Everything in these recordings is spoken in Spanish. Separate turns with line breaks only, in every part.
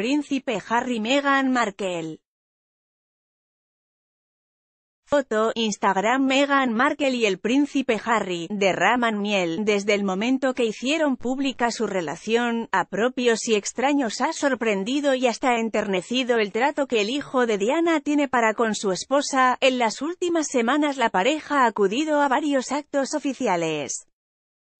Príncipe Harry Meghan Markle Foto, Instagram Meghan Markle y el príncipe Harry, derraman miel, desde el momento que hicieron pública su relación, a propios y extraños ha sorprendido y hasta enternecido el trato que el hijo de Diana tiene para con su esposa, en las últimas semanas la pareja ha acudido a varios actos oficiales.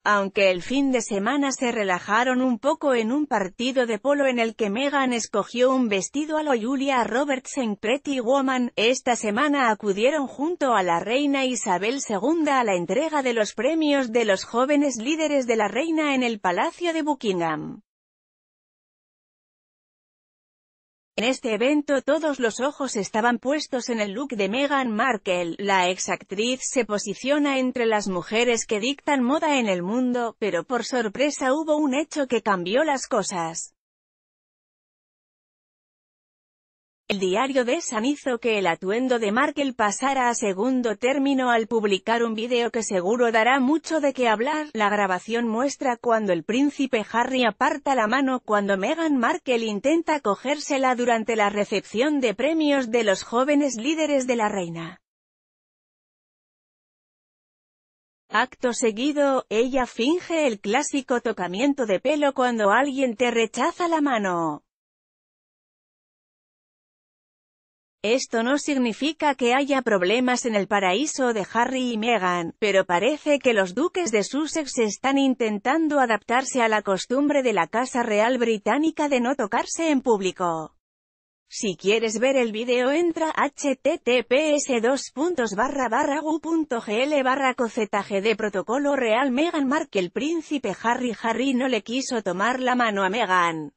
Aunque el fin de semana se relajaron un poco en un partido de polo en el que Meghan escogió un vestido a lo Julia Roberts en Pretty Woman, esta semana acudieron junto a la reina Isabel II a la entrega de los premios de los jóvenes líderes de la reina en el Palacio de Buckingham. En este evento todos los ojos estaban puestos en el look de Meghan Markle, la exactriz se posiciona entre las mujeres que dictan moda en el mundo, pero por sorpresa hubo un hecho que cambió las cosas. El diario de Sanizo hizo que el atuendo de Markel pasara a segundo término al publicar un vídeo que seguro dará mucho de qué hablar. La grabación muestra cuando el príncipe Harry aparta la mano cuando Meghan Markle intenta cogérsela durante la recepción de premios de los jóvenes líderes de la reina. Acto seguido, ella finge el clásico tocamiento de pelo cuando alguien te rechaza la mano. Esto no significa que haya problemas en el paraíso de Harry y Meghan, pero parece que los duques de Sussex están intentando adaptarse a la costumbre de la Casa Real Británica de no tocarse en público. Si quieres ver el video entra https 2 gugl de protocolo real Meghan El príncipe Harry Harry no le quiso tomar la mano a Meghan.